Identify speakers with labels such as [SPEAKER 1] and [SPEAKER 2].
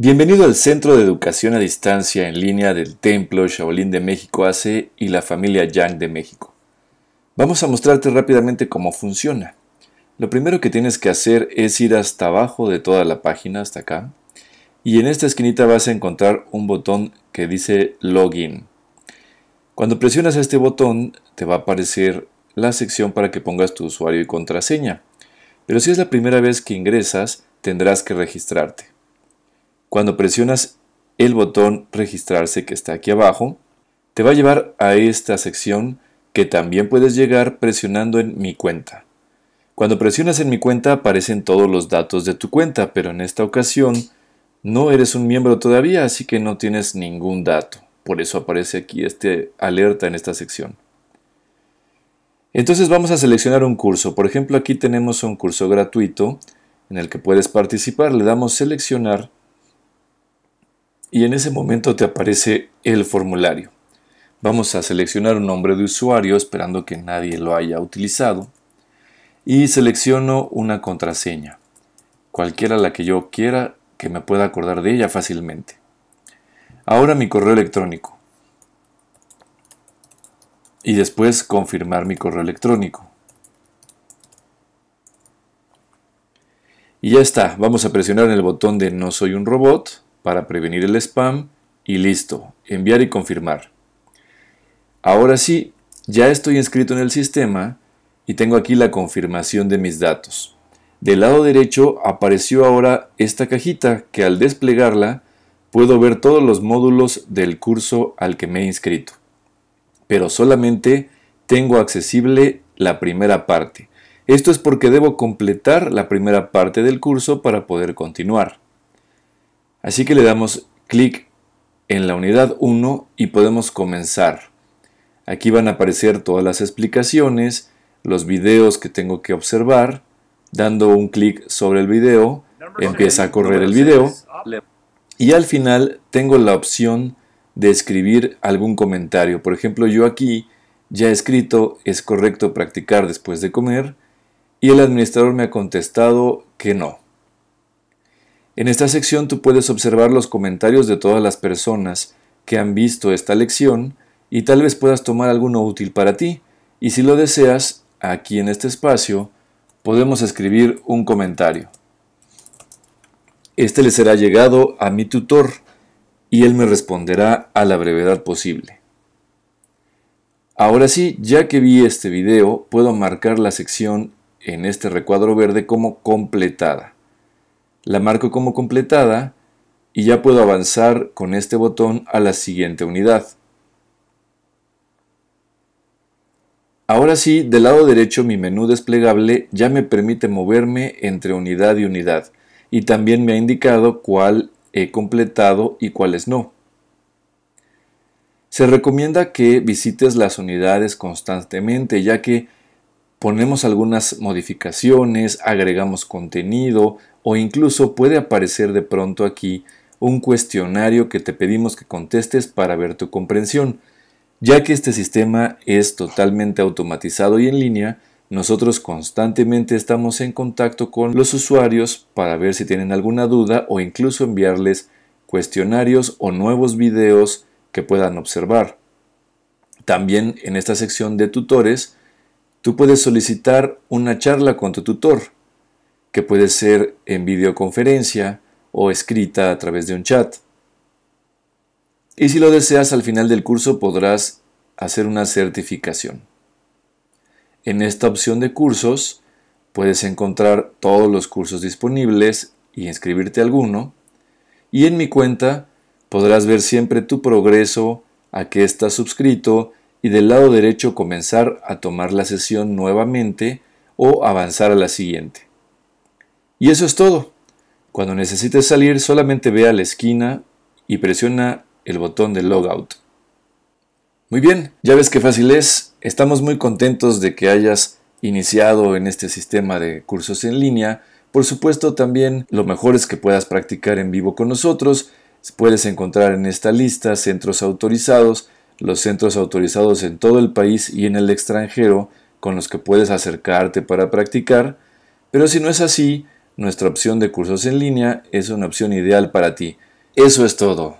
[SPEAKER 1] Bienvenido al Centro de Educación a Distancia en línea del Templo Shaolin de México AC y la familia Yang de México. Vamos a mostrarte rápidamente cómo funciona. Lo primero que tienes que hacer es ir hasta abajo de toda la página, hasta acá, y en esta esquinita vas a encontrar un botón que dice Login. Cuando presionas este botón te va a aparecer la sección para que pongas tu usuario y contraseña, pero si es la primera vez que ingresas tendrás que registrarte. Cuando presionas el botón registrarse que está aquí abajo, te va a llevar a esta sección que también puedes llegar presionando en mi cuenta. Cuando presionas en mi cuenta aparecen todos los datos de tu cuenta, pero en esta ocasión no eres un miembro todavía, así que no tienes ningún dato. Por eso aparece aquí este alerta en esta sección. Entonces vamos a seleccionar un curso. Por ejemplo, aquí tenemos un curso gratuito en el que puedes participar. Le damos seleccionar y en ese momento te aparece el formulario. Vamos a seleccionar un nombre de usuario esperando que nadie lo haya utilizado y selecciono una contraseña, cualquiera la que yo quiera que me pueda acordar de ella fácilmente. Ahora mi correo electrónico y después confirmar mi correo electrónico. Y ya está, vamos a presionar el botón de no soy un robot para prevenir el spam y listo, enviar y confirmar. Ahora sí, ya estoy inscrito en el sistema y tengo aquí la confirmación de mis datos. Del lado derecho apareció ahora esta cajita que al desplegarla puedo ver todos los módulos del curso al que me he inscrito. Pero solamente tengo accesible la primera parte. Esto es porque debo completar la primera parte del curso para poder continuar. Así que le damos clic en la unidad 1 y podemos comenzar. Aquí van a aparecer todas las explicaciones, los videos que tengo que observar. Dando un clic sobre el video, empieza a correr el video. Y al final tengo la opción de escribir algún comentario. Por ejemplo, yo aquí ya he escrito, es correcto practicar después de comer. Y el administrador me ha contestado que no. En esta sección tú puedes observar los comentarios de todas las personas que han visto esta lección y tal vez puedas tomar alguno útil para ti. Y si lo deseas, aquí en este espacio podemos escribir un comentario. Este le será llegado a mi tutor y él me responderá a la brevedad posible. Ahora sí, ya que vi este video, puedo marcar la sección en este recuadro verde como completada la marco como completada y ya puedo avanzar con este botón a la siguiente unidad. Ahora sí, del lado derecho mi menú desplegable ya me permite moverme entre unidad y unidad y también me ha indicado cuál he completado y cuáles no. Se recomienda que visites las unidades constantemente ya que ponemos algunas modificaciones, agregamos contenido o incluso puede aparecer de pronto aquí un cuestionario que te pedimos que contestes para ver tu comprensión. Ya que este sistema es totalmente automatizado y en línea, nosotros constantemente estamos en contacto con los usuarios para ver si tienen alguna duda o incluso enviarles cuestionarios o nuevos videos que puedan observar. También en esta sección de tutores Tú puedes solicitar una charla con tu tutor, que puede ser en videoconferencia o escrita a través de un chat. Y si lo deseas, al final del curso podrás hacer una certificación. En esta opción de cursos puedes encontrar todos los cursos disponibles y inscribirte alguno. Y en mi cuenta podrás ver siempre tu progreso a que estás suscrito y del lado derecho comenzar a tomar la sesión nuevamente o avanzar a la siguiente. Y eso es todo. Cuando necesites salir solamente ve a la esquina y presiona el botón de logout. Muy bien, ya ves qué fácil es. Estamos muy contentos de que hayas iniciado en este sistema de cursos en línea. Por supuesto, también lo mejor es que puedas practicar en vivo con nosotros. Puedes encontrar en esta lista centros autorizados los centros autorizados en todo el país y en el extranjero con los que puedes acercarte para practicar, pero si no es así, nuestra opción de cursos en línea es una opción ideal para ti. Eso es todo.